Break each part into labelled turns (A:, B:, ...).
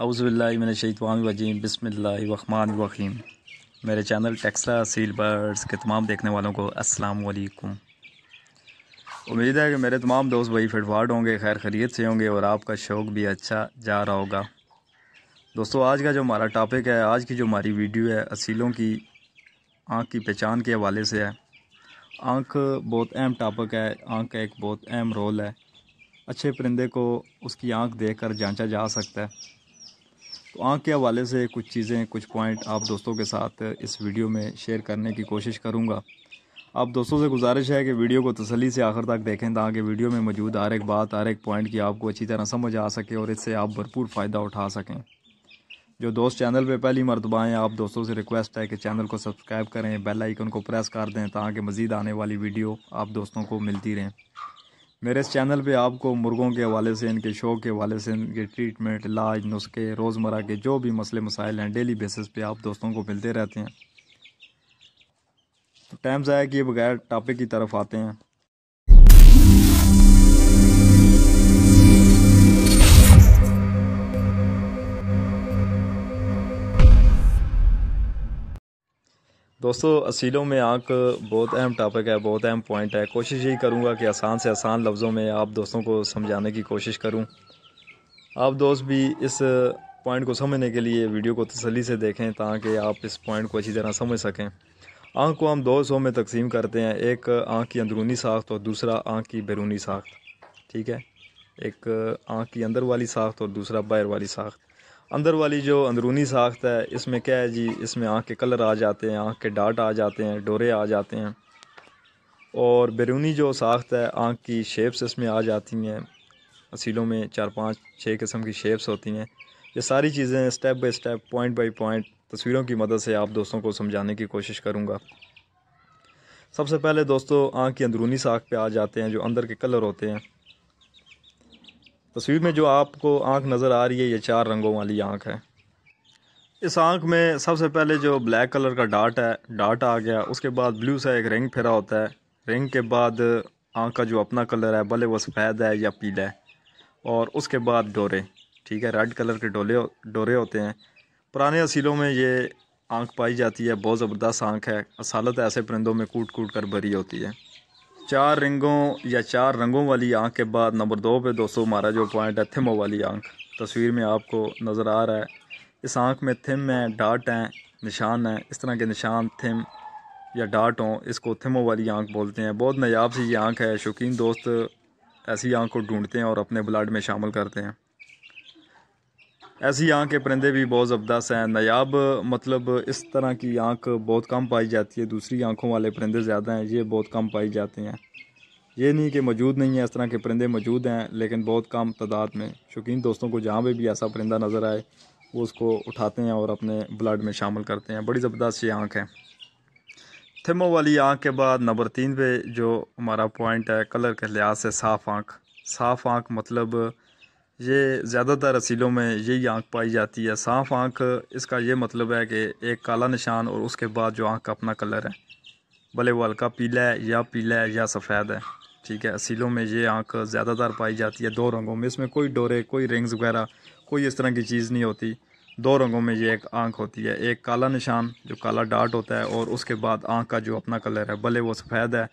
A: अवज़बिल्लाशतवानजीम बसमीम मेरे channel taxa seal birds के तमाम देखने वालों को अस्सलाम वालेकुम उम्मीद है कि मेरे तमाम दोस्त भाई फिटफाट होंगे खैर खरीत से होंगे और आपका शौक़ भी अच्छा जा रहा होगा दोस्तों आज का जो हमारा टॉपिक है आज की जो हमारी वीडियो है असीलों की आँख की पहचान के हवाले से है आँख बहुत अहम टॉपिक है आँख का एक बहुत अहम रोल है अच्छे परिंदे को उसकी आँख देख कर जांचा जा सकता है तो आँख के हवाले से कुछ चीज़ें कुछ पॉइंट आप दोस्तों के साथ इस वीडियो में शेयर करने की कोशिश करूँगा आप दोस्तों से गुजारिश है कि वीडियो को तसली से आखिर तक देखें ताकि वीडियो में मौजूद हर एक बात हर एक पॉइंट की आपको अच्छी तरह समझ आ सके और इससे आप भरपूर फ़ायदा उठा सकें जो दोस्त चैनल पे पहली मरतबा हैं आप दोस्तों से रिक्वेस्ट है कि चैनल को सब्सक्राइब करें बेल आइकन को प्रेस कर दें ताकि मज़ीद आने वाली वीडियो आप दोस्तों को मिलती रहें मेरे इस चैनल पे आपको मुर्गों के हवाले से इनके शौक के हवाले से इनके ट्रीटमेंट इलाज नुस्खे रोज़मर्रा के जो भी मसले मसाइल हैं डेली बेसिस पे आप दोस्तों को मिलते रहते हैं टाइम ज़ाया किए बगैर टॉपिक की तरफ आते हैं दोस्तों असीलों में आँख बहुत अहम टॉपिक है बहुत अहम पॉइंट है कोशिश यही करूँगा कि आसान से आसान लफ्ज़ों में आप दोस्तों को समझाने की कोशिश करूँ आप दोस्त भी इस पॉइंट को समझने के लिए वीडियो को तसली से देखें ताकि आप इस पॉइंट को अच्छी तरह समझ सकें आँख को हम दो सौ में तकसीम करते हैं एक आँख की अंदरूनी साख्त और दूसरा आँख की बैरूनी साख्त ठीक है एक आँख की अंदर वाली साख्त और दूसरा बाहर वाली साख्त अंदर वाली जो अंदरूनी साख्त है इसमें क्या है जी इसमें आँख के कलर आ जाते हैं आँख के डाट आ जाते हैं डोरे आ जाते हैं और बैरूनी जो साख्त है आँख की शेप्स इसमें आ जाती हैं असीलों में चार पाँच छः किस्म की शेप्स होती हैं ये सारी चीज़ें step by step point by point तस्वीरों की मदद से आप दोस्तों को समझाने की कोशिश करूँगा सबसे पहले दोस्तों आँख की अंदरूनी साख पे आ जाते हैं जो अंदर के कलर होते हैं तस्वीर में जो आपको आँख नज़र आ रही है ये चार रंगों वाली आँख है इस आँख में सबसे पहले जो ब्लैक कलर का डाट है डाट आ गया उसके बाद ब्लू सा एक रिंग फिरा होता है रिंग के बाद आँख का जो अपना कलर है भले वो सफ़ेद है या पीला है और उसके बाद डोरे ठीक है रेड कलर के डोले डोरे होते हैं पुराने असीलों में ये आँख पाई जाती है बहुत ज़बरदस्त आँख है असालत ऐसे परिंदों में कूट कूट कर भरी होती है चार रिंगों या चार रंगों वाली आँख के बाद नंबर दो पे दोस्तों हमारा जो पॉइंट है थिमों वाली आंख तस्वीर में आपको नज़र आ रहा है इस आँख में थिम है डाट हैं निशान हैं इस तरह के निशान थिम या डाट हों इसको थिमों वाली आँख बोलते हैं बहुत नयाब सी ये आँख है शौकीन दोस्त ऐसी आँख को ढूंढते हैं और अपने ब्लड में शामिल करते हैं ऐसी आँख के परिंदे भी बहुत ज़बरदस्त हैं नायाब मतलब इस तरह की आँख बहुत कम पाई जाती है दूसरी आँखों वाले परिंदे ज़्यादा हैं ये बहुत कम पाई जाते हैं ये नहीं कि मौजूद नहीं है इस तरह के परिंदे मौजूद हैं लेकिन बहुत कम तादाद में शौकीन दोस्तों को जहाँ पर भी ऐसा परिंदा नज़र आए वो उसको उठाते हैं और अपने ब्लड में शामिल करते हैं बड़ी ज़बरदस्त ये आँख है थिमो वाली आँख के बाद नंबर तीन पे जो हमारा पॉइंट है कलर के लिहाज से साफ़ आँख साफ़ आँख मतलब ये ज़्यादातर असीलों में यही आँख पाई जाती है साफ आँख इसका ये मतलब है कि एक काला निशान और उसके बाद जो आँख का अपना कलर है भले वो हल्का पीला है या पीला है या सफ़ेद है ठीक है असीलों में ये आँख ज़्यादातर पाई जाती है दो रंगों में इसमें कोई डोरे कोई रिंग्स वगैरह कोई इस तरह की चीज़ नहीं होती दो रंगों में ये एक आँख होती है एक काला निशान जो काला डार्ट होता है और उसके बाद आँख का जो अपना कलर है भले वो सफ़ेद है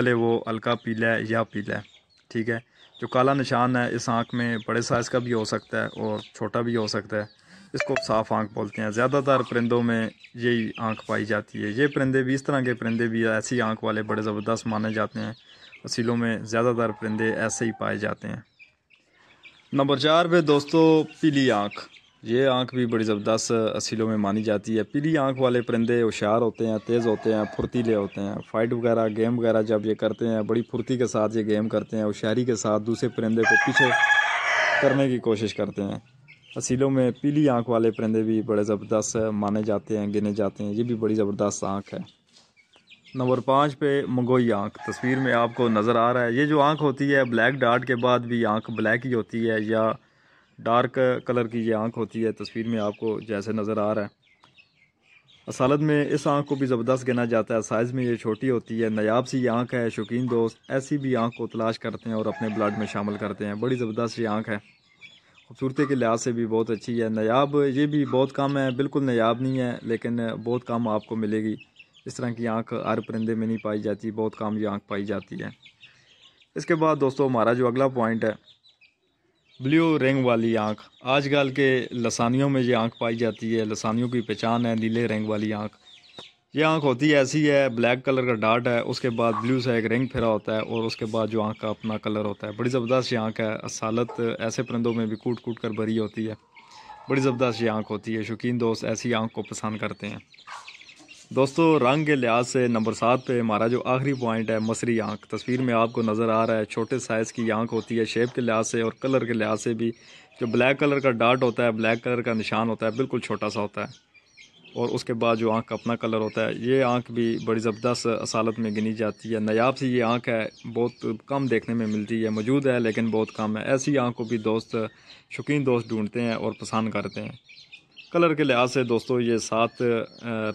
A: भले वो हल्का पीला है या पीला है ठीक है जो काला निशान है इस आँख में बड़े साइज़ का भी हो सकता है और छोटा भी हो सकता है इसको साफ़ आँख बोलते हैं ज़्यादातर परिंदों में यही आँख पाई जाती है ये परिंदे भी इस तरह के परिंदे भी ऐसी आँख वाले बड़े ज़बरदस्त माने जाते हैं असीलों में ज़्यादातर परिंदे ऐसे ही पाए जाते हैं नंबर चार पे दोस्तों पीली आँख ये आँख भी बड़ी ज़बरदस्त असीलों में मानी जाती है पीली आँख वाले परिंदे होशियार होते हैं तेज़ होते हैं फुर्तीले होते हैं फाइट वगैरह गेम वगैरह जब ये करते हैं बड़ी फुर्ती के साथ ये गेम करते हैं होशियारी के साथ दूसरे परिंदे को पीछे करने की कोशिश करते हैं असीलों में पीली आँख वाले परिंदे भी बड़े ज़बरदस्त माने जाते हैं गिने जाते हैं ये भी बड़ी ज़बरदस्त आँख है नंबर पाँच पे मंगोई आँख तस्वीर में आपको नज़र आ रहा है ये जो आँख होती है ब्लैक डार्ट के बाद भी आँख ब्लैक ही होती है या डार्क कलर की ये आँख होती है तस्वीर में आपको जैसे नज़र आ रहा है असालत में इस आँख को भी ज़बरदस्त गिना जाता है साइज़ में ये छोटी होती है नायाब सी ये आँख है शौकीन दोस्त ऐसी भी आँख को तलाश करते हैं और अपने ब्लड में शामिल करते हैं बड़ी ज़बरदस्त ये आँख है खूबसूरती के लिहाज से भी बहुत अच्छी है नायाब ये भी बहुत कम है बिल्कुल नायाब नहीं है लेकिन बहुत कम आपको मिलेगी इस तरह की आँख हर परिंदे में नहीं पाई जाती बहुत कम ये आँख पाई जाती है इसके बाद दोस्तों हमारा जो अगला पॉइंट है ब्लू रंग वाली आँख आजकल के लसानियों में ये आँख पाई जाती है लसानियों की पहचान है नीले रंग वाली आँख ये आँख होती है ऐसी है ब्लैक कलर का डार्ट है उसके बाद ब्लू सा एक रंग फिरा होता है और उसके बाद जो आँख का अपना कलर होता है बड़ी ज़बरदस्त ये आँख है असालत ऐसे परिंदों में भी कूट कूट कर भरी होती है बड़ी ज़बरदस्त ये आँख होती है शौकीन दोस्त ऐसी आँख को पसंद करते हैं दोस्तों रंग के लिहाज से नंबर सात पे हमारा जो आखिरी पॉइंट है मसरी आँख तस्वीर में आपको नज़र आ रहा है छोटे साइज़ की आँख होती है शेप के लिहाज से और कलर के लिहाज से भी जो ब्लैक कलर का डार्ट होता है ब्लैक कलर का निशान होता है बिल्कुल छोटा सा होता है और उसके बाद जो आँख का अपना कलर होता है ये आँख भी बड़ी ज़बरदस्त असालत में गिनी जाती है नयाब सी ये आँख है बहुत कम देखने में मिलती है मौजूद है लेकिन बहुत कम है ऐसी आँख को भी दोस्त शौकीन दोस्त ढूंढते हैं और पसंद करते हैं कलर के लिहाज से दोस्तों ये सात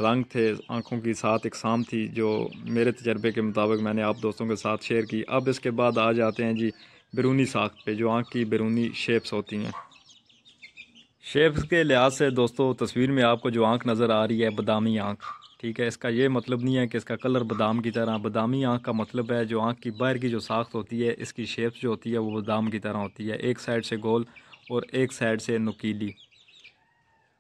A: रंग थे आँखों की सात इकसाम थी जो मेरे तजर्बे के मुताबिक मैंने आप दोस्तों के साथ शेयर की अब इसके बाद आ जाते हैं जी बैरूनी साख पे जो आँख की बैरूनी शेप्स होती हैं शेप्स के लिहाज से दोस्तों तस्वीर में आपको जो आँख नज़र आ रही है बदामी आँख ठीक है इसका ये मतलब नहीं है कि इसका कलर बादाम की तरह बादामी आँख का मतलब है जो आँख की बाहर की जो साख्त होती है इसकी शेप्स जो होती है वो बादाम की तरह होती है एक साइड से गोल और एक साइड से नुकीली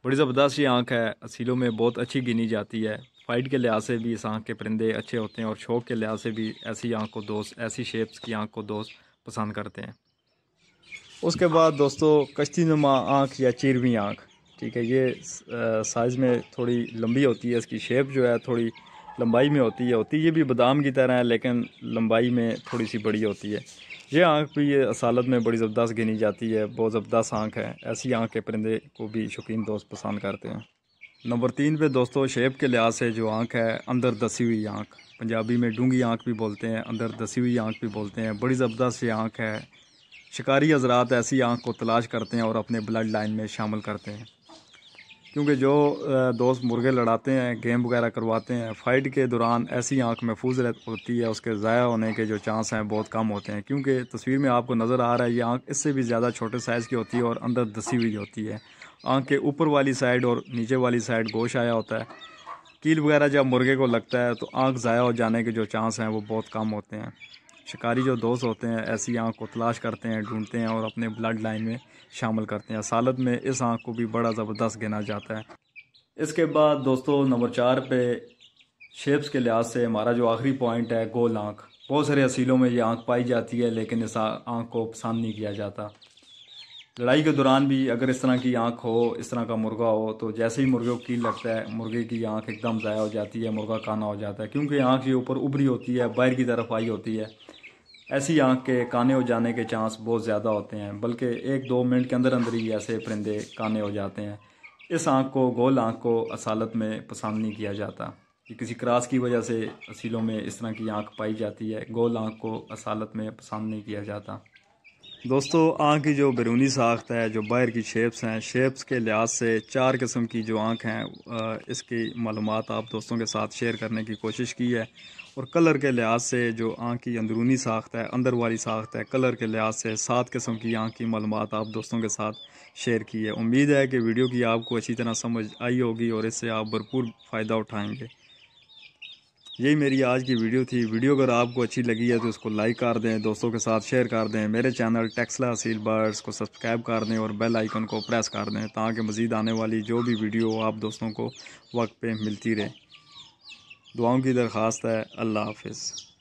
A: बड़ी ज़बरदस्त ये आँख है असीलों में बहुत अच्छी गिनी जाती है फाइट के लिहाज से भी इस आँख के परिंदे अच्छे होते हैं और शौक़ के लिहाज से भी ऐसी आँख को दोस्त ऐसी शेप्स की आँख को दोस्त पसंद करते हैं उसके बाद दोस्तों कश्ती नुमा आँख या चीरवी आँख ठीक है ये साइज़ में थोड़ी लंबी होती है इसकी शेप जो है थोड़ी लंबाई में होती है होती ये भी बादाम की तरह है लेकिन लंबाई में थोड़ी सी बड़ी होती है ये आँख भी ये असालत में बड़ी ज़बरदस्त गिनी जाती है बहुत ज़बरदस्त आँख है ऐसी आँख के परिंदे को भी शौकीन दोस्त पसंद करते हैं नंबर तीन पे दोस्तों शेप के लिहाज से जो आँख है अंदर दसी हुई आँख पंजाबी में डूंगी आँख भी बोलते हैं अंदर दसी हुई आँख भी बोलते हैं बड़ी ज़बरदस्त ये आँख है शिकारी हजरात ऐसी आँख को तलाश करते हैं और अपने ब्लड लाइन में शामिल करते हैं क्योंकि जो दोस्त मुर्गे लड़ाते हैं गेम वगैरह करवाते हैं फ़ाइट के दौरान ऐसी आंख महफूज होती है उसके ज़ाया होने के जो चांस हैं बहुत कम होते हैं क्योंकि तस्वीर में आपको नज़र आ रहा है ये आंख इससे भी ज़्यादा छोटे साइज़ की होती है और अंदर दसी हुई होती है आंख के ऊपर वाली साइड और नीचे वाली साइड गोश आया होता है कील वगैरह जब मुर्गे को लगता है तो आँख ज़ाया हो जाने के जो चांस हैं वो बहुत कम होते हैं शिकारी जो दोस्त होते हैं ऐसी आँख को तलाश करते हैं ढूंढते हैं और अपने ब्लड लाइन में शामिल करते हैं सालत में इस आँख को भी बड़ा ज़बरदस्त गिना जाता है इसके बाद दोस्तों नंबर चार पे शेप्स के लिहाज से हमारा जो आखिरी पॉइंट है गोल आँख बहुत सारे असीलों में ये आँख पाई जाती है लेकिन इस आँख को पसंद नहीं किया जाता लड़ाई के दौरान भी अगर इस तरह की आँख हो इस तरह का मुर्गा हो तो जैसे ही मुर्गे को कील लगता है मुर्गे की आँख एकदम ज़ाया हो जाती है मुर्गा काना हो जाता है क्योंकि आँख ये ऊपर उभरी होती है बाहर की तरफ आई होती है ऐसी आँख के काने हो जाने के चांस बहुत ज़्यादा होते हैं बल्कि एक दो मिनट के अंदर अंदर ही ऐसे परिंदे काने हो जाते हैं इस आँख को गोल आँख को असालत में पसंद नहीं किया जाता कि किसी क्रास की वजह से असीलों में इस तरह की आँख पाई जाती है गोल आँख को असालत में पसंद नहीं किया जाता दोस्तों आँख की जो बैरूनी साख्त है जो बाहर की शेप्स हैं शेप्स के लिहाज से चार किस्म की जो आँख हैं इसकी मालूम आप दोस्तों के साथ शेयर करने की कोशिश की है और कलर के लिहाज से जो आँख की अंदरूनी साख्त है अंदर वाली साख्त है कलर के लिहाज से सात किस्म की आँख की मालूम आप दोस्तों के साथ शेयर की है उम्मीद है कि वीडियो की आपको अच्छी तरह समझ आई होगी और इससे आप भरपूर फ़ायदा उठाएँगे यही मेरी आज की वीडियो थी वीडियो अगर आपको अच्छी लगी है तो इसको लाइक कर दें दोस्तों के साथ शेयर कर दें मेरे चैनल टेक्सला हसील बर्ड्स को सब्सक्राइब कर दें और बेल आइकन को प्रेस कर दें ताकि मज़ीद आने वाली जो भी वीडियो आप दोस्तों को वक्त पे मिलती रहे दुआओं की दरख्वास्त है अल्लाह हाफिज़